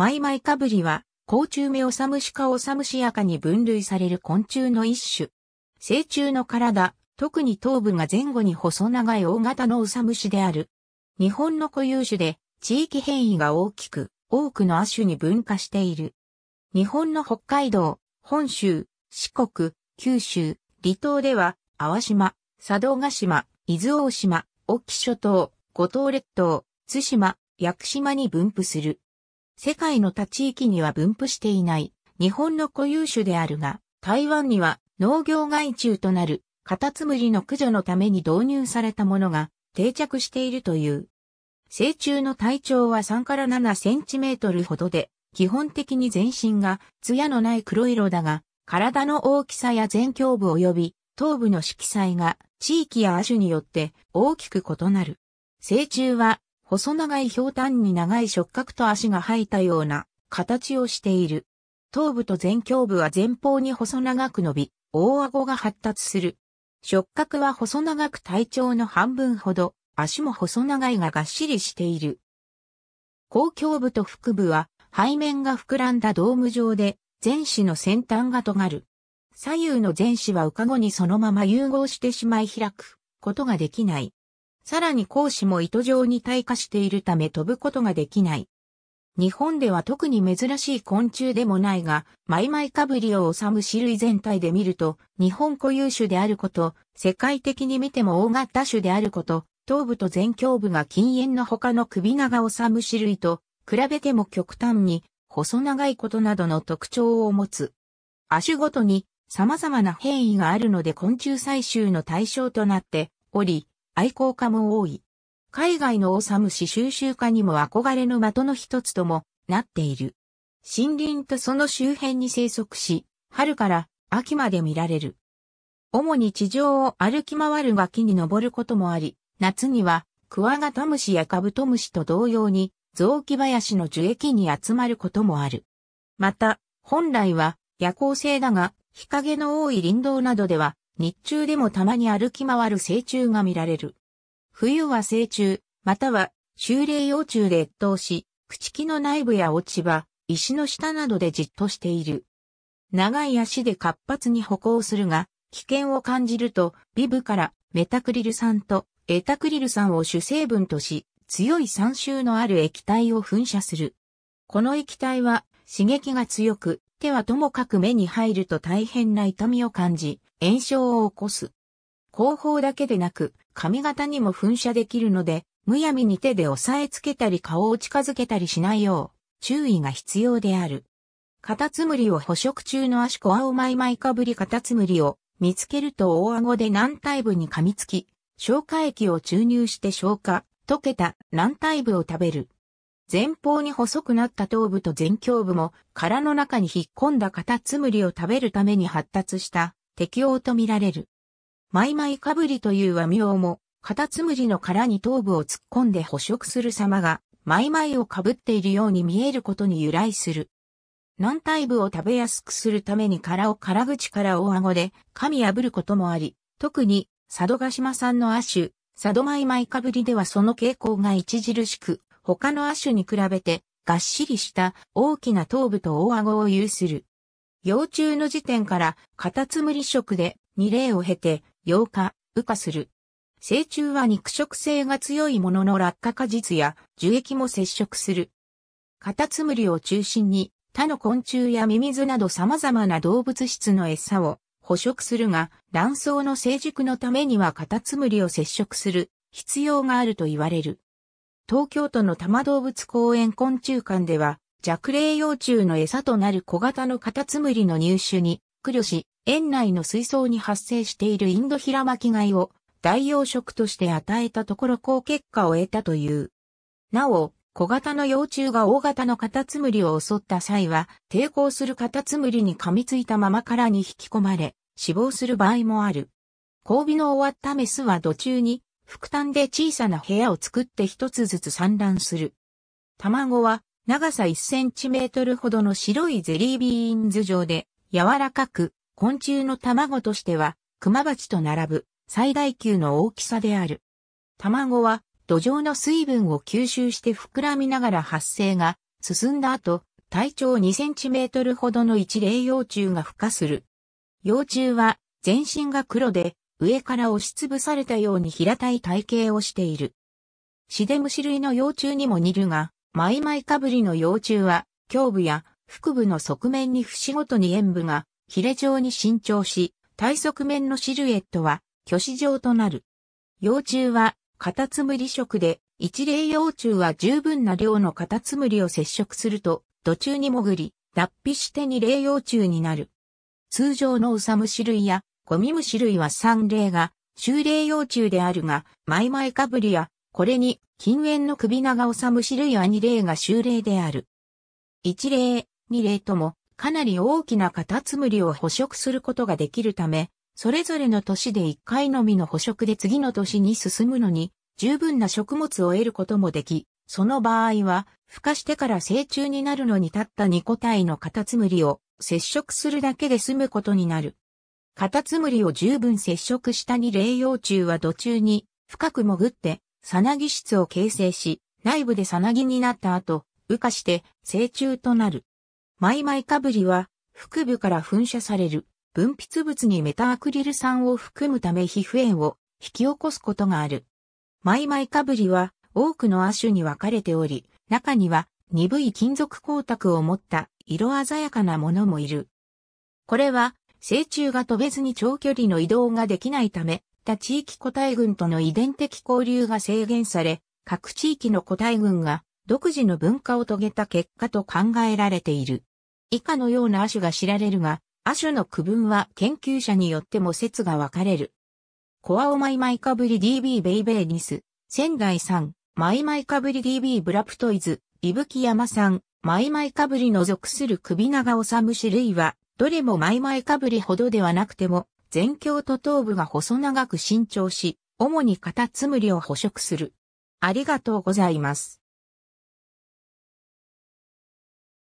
マイマイカブリは、甲虫目オサムシカオサムシア科に分類される昆虫の一種。成虫の体、特に頭部が前後に細長い大型のオサムシである。日本の固有種で、地域変異が大きく、多くの亜種に分化している。日本の北海道、本州、四国、九州、離島では、淡島、佐渡島、伊豆大島、沖諸島、五島列島、津島、屋久島に分布する。世界の他地域には分布していない日本の固有種であるが、台湾には農業害虫となるカタツムリの駆除のために導入されたものが定着しているという。成虫の体長は3から7センチメートルほどで、基本的に全身が艶のない黒色だが、体の大きさや全胸部及び頭部の色彩が地域や亜種によって大きく異なる。成虫は細長い氷炭に長い触角と足が生えたような形をしている。頭部と前胸部は前方に細長く伸び、大顎が発達する。触角は細長く体長の半分ほど、足も細長いががっしりしている。後胸部と腹部は背面が膨らんだドーム状で、前肢の先端が尖る。左右の前肢は浮かごにそのまま融合してしまい開くことができない。さらに講師も糸状に退化しているため飛ぶことができない。日本では特に珍しい昆虫でもないが、マイマイカブリを治む種類全体で見ると、日本固有種であること、世界的に見ても大型種であること、頭部と前胸部が禁煙の他の首長を治む種類と、比べても極端に、細長いことなどの特徴を持つ。足ごとに様々な変異があるので昆虫採集の対象となっており、愛好家も多い。海外のオサムシ収集家にも憧れの的の一つともなっている。森林とその周辺に生息し、春から秋まで見られる。主に地上を歩き回るが木に登ることもあり、夏にはクワガタムシやカブトムシと同様に雑木林の樹液に集まることもある。また、本来は夜行性だが、日陰の多い林道などでは日中でもたまに歩き回る成虫が見られる。冬は成虫、または修霊幼虫で越冬し、朽木の内部や落ち葉、石の下などでじっとしている。長い足で活発に歩行するが、危険を感じると、ビブからメタクリル酸とエタクリル酸を主成分とし、強い酸臭のある液体を噴射する。この液体は刺激が強く、手はともかく目に入ると大変な痛みを感じ、炎症を起こす。後方だけでなく、髪型にも噴射できるので、むやみに手で押さえつけたり顔を近づけたりしないよう、注意が必要である。カタツムリを捕食中のアシコアオマイマイかぶりカタツムリを見つけると大顎で軟体部に噛みつき、消化液を注入して消化、溶けた軟体部を食べる。前方に細くなった頭部と前胸部も殻の中に引っ込んだカタツムリを食べるために発達した適応とみられる。マイマイかぶりという和名も、カタツムリの殻に頭部を突っ込んで捕食する様が、マイマイをかぶっているように見えることに由来する。軟体部を食べやすくするために殻を殻口から大顎で噛み破ることもあり、特に佐渡島産の亜種、佐渡マイマイかぶりではその傾向が著しく、他の亜種に比べてがっしりした大きな頭部と大顎を有する。幼虫の時点からカタツムリ食で2例を経て8日、羽化する。成虫は肉食性が強いものの落下果実や樹液も接触する。カタツムリを中心に他の昆虫やミミズなど様々な動物質の餌を捕食するが、卵巣の成熟のためにはカタツムリを接触する必要があると言われる。東京都の多摩動物公園昆虫館では弱霊幼虫の餌となる小型のカタツムリの入手に苦慮し、園内の水槽に発生しているインドヒラマキ貝を代用食として与えたところ好結果を得たという。なお、小型の幼虫が大型のカタツムリを襲った際は、抵抗するカタツムリに噛みついたまま殻に引き込まれ、死亡する場合もある。交尾の終わったメスは途中に、副端で小さな部屋を作って一つずつ産卵する。卵は長さ1センチメートルほどの白いゼリービーンズ状で、柔らかく、昆虫の卵としては、クマバチと並ぶ最大級の大きさである。卵は土壌の水分を吸収して膨らみながら発生が進んだ後、体長2センチメートルほどの一例幼虫が孵化する。幼虫は全身が黒で上から押しつぶされたように平たい体型をしている。シデムシ類の幼虫にも似るが、マイマイカブリの幼虫は、胸部や腹部の側面に節ごとに塩部が、ヒレ状に伸長し、体側面のシルエットは、虚子状となる。幼虫は、カタツムリ食で、一例幼虫は十分な量のカタツムリを接触すると、途中に潜り、脱皮して二例幼虫になる。通常のウサムシ類や、ゴミムシ類は三例が、修例幼虫であるが、マイマイカブリや、これに、近縁の首長治種類は2例が修例である。1例、2例とも、かなり大きなカタツムリを捕食することができるため、それぞれの年で1回のみの捕食で次の年に進むのに、十分な食物を得ることもでき、その場合は、孵化してから成虫になるのにたった2個体のカタツムリを接触するだけで済むことになる。カタツムリを十分接触した2例幼虫は土中に深く潜ってさなぎ室を形成し、内部でさなぎになった後、羽化して成虫となる。マイマイかぶりは、腹部から噴射される分泌物にメタアクリル酸を含むため皮膚炎を引き起こすことがある。マイマイかぶりは多くの亜種に分かれており、中には鈍い金属光沢を持った色鮮やかなものもいる。これは成虫が飛べずに長距離の移動ができないため、った地域個体群との遺伝的交流が制限され、各地域の個体群が独自の文化を遂げた結果と考えられている。以下のような亜種が知られるが、亜種の区分は研究者によっても説が分かれる。コアオマイマイカブリ DB ベイベーニス、仙台産、マイマイカブリ DB ブラプトイズ、伊吹山産、マイマイカブリの属する首長サム種類は、どれもマイマイカブリほどではなくても、前胸と頭部が細長く伸長し、主にカタツムリを捕食する。ありがとうございます。